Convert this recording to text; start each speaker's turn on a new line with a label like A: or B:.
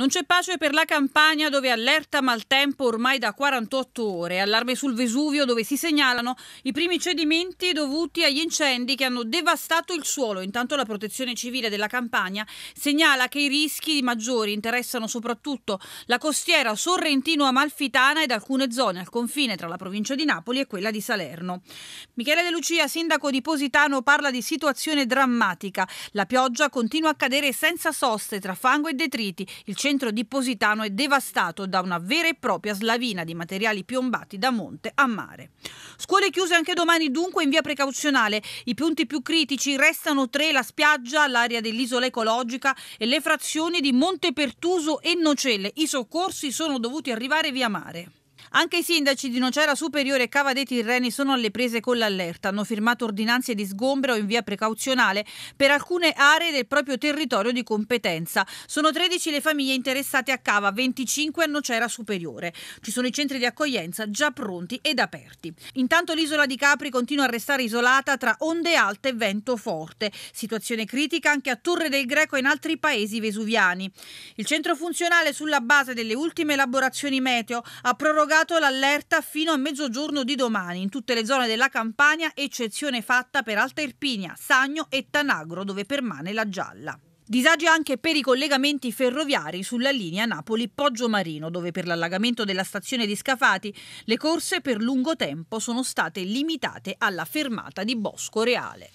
A: Non c'è pace per la campagna dove allerta maltempo ormai da 48 ore, allarme sul Vesuvio dove si segnalano i primi cedimenti dovuti agli incendi che hanno devastato il suolo. Intanto la protezione civile della Campania segnala che i rischi maggiori interessano soprattutto la costiera sorrentino-amalfitana ed alcune zone al confine tra la provincia di Napoli e quella di Salerno. Michele De Lucia, sindaco di Positano, parla di situazione drammatica. La pioggia continua a cadere senza soste tra fango e detriti. Il centro di Positano è devastato da una vera e propria slavina di materiali piombati da monte a mare. Scuole chiuse anche domani dunque in via precauzionale. I punti più critici restano tre, la spiaggia, l'area dell'isola ecologica e le frazioni di Monte Pertuso e Nocelle. I soccorsi sono dovuti arrivare via mare. Anche i sindaci di Nocera Superiore e Cava dei Tirreni sono alle prese con l'allerta. Hanno firmato ordinanze di sgombero in via precauzionale per alcune aree del proprio territorio di competenza. Sono 13 le famiglie interessate a Cava, 25 a Nocera Superiore. Ci sono i centri di accoglienza già pronti ed aperti. Intanto l'isola di Capri continua a restare isolata tra onde alte e vento forte. Situazione critica anche a Torre del Greco e in altri paesi vesuviani. Il centro funzionale sulla base delle ultime elaborazioni meteo ha prorogato prorogato l'allerta fino a mezzogiorno di domani in tutte le zone della Campania, eccezione fatta per Alta Irpinia, Sagno e Tanagro, dove permane la gialla. Disagi anche per i collegamenti ferroviari sulla linea Napoli-Poggio Marino, dove per l'allagamento della stazione di Scafati le corse per lungo tempo sono state limitate alla fermata di Bosco Reale.